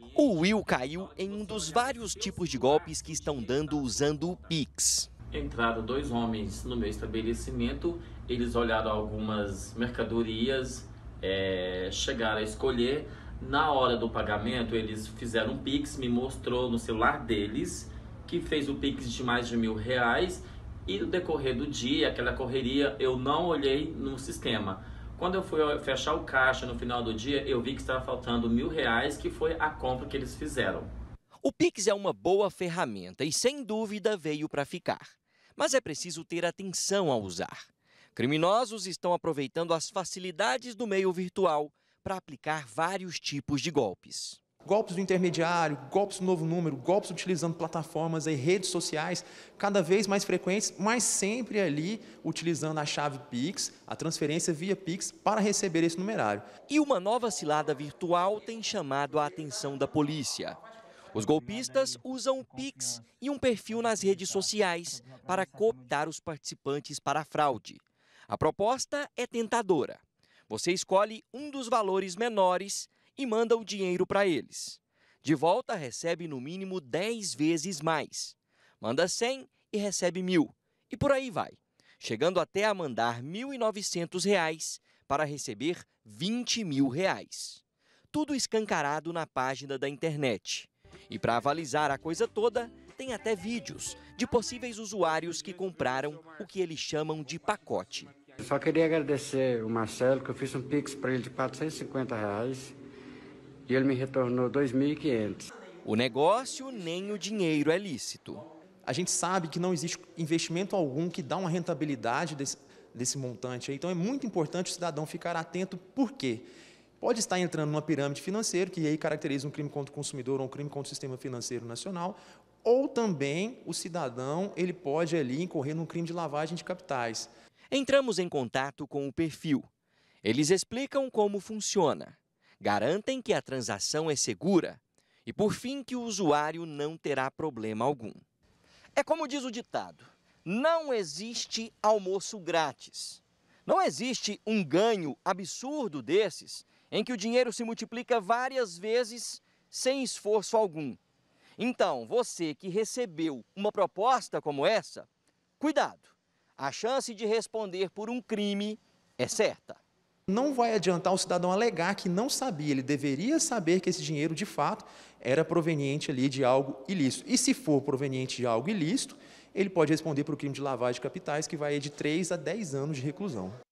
O tipo, Will caiu em um dos vários tipos de golpes que estão dando tá usando o Pix. Entraram dois homens no meu estabelecimento, eles olharam algumas mercadorias, é, chegaram a escolher. Na hora do pagamento, eles fizeram um Pix, me mostrou no celular deles, que fez o Pix de mais de mil reais. E no decorrer do dia, aquela correria, eu não olhei no sistema quando eu fui fechar o caixa no final do dia, eu vi que estava faltando mil reais, que foi a compra que eles fizeram. O Pix é uma boa ferramenta e sem dúvida veio para ficar. Mas é preciso ter atenção ao usar. Criminosos estão aproveitando as facilidades do meio virtual para aplicar vários tipos de golpes. Golpes do intermediário, golpes do novo número, golpes utilizando plataformas e redes sociais cada vez mais frequentes, mas sempre ali utilizando a chave Pix, a transferência via Pix, para receber esse numerário. E uma nova cilada virtual tem chamado a atenção da polícia. Os golpistas usam o Pix e um perfil nas redes sociais para cooptar os participantes para a fraude. A proposta é tentadora. Você escolhe um dos valores menores e manda o dinheiro para eles. De volta, recebe no mínimo 10 vezes mais. Manda 100 e recebe mil. E por aí vai, chegando até a mandar R$ 1.900 para receber R$ 20 mil. Reais. Tudo escancarado na página da internet. E para avalizar a coisa toda, tem até vídeos de possíveis usuários que compraram o que eles chamam de pacote. Só queria agradecer o Marcelo, que eu fiz um pix para ele de 450 reais e ele me retornou 2.500. O negócio nem o dinheiro é lícito. A gente sabe que não existe investimento algum que dá uma rentabilidade desse, desse montante. Aí. Então é muito importante o cidadão ficar atento, por quê? Pode estar entrando numa pirâmide financeira, que aí caracteriza um crime contra o consumidor ou um crime contra o sistema financeiro nacional, ou também o cidadão ele pode ali incorrer num crime de lavagem de capitais. Entramos em contato com o perfil. Eles explicam como funciona garantem que a transação é segura e, por fim, que o usuário não terá problema algum. É como diz o ditado: não existe almoço grátis. Não existe um ganho absurdo desses em que o dinheiro se multiplica várias vezes sem esforço algum. Então, você que recebeu uma proposta como essa, cuidado! A chance de responder por um crime é certa não vai adiantar o cidadão alegar que não sabia, ele deveria saber que esse dinheiro de fato era proveniente ali de algo ilícito. E se for proveniente de algo ilícito, ele pode responder para o crime de lavagem de capitais, que vai de 3 a 10 anos de reclusão.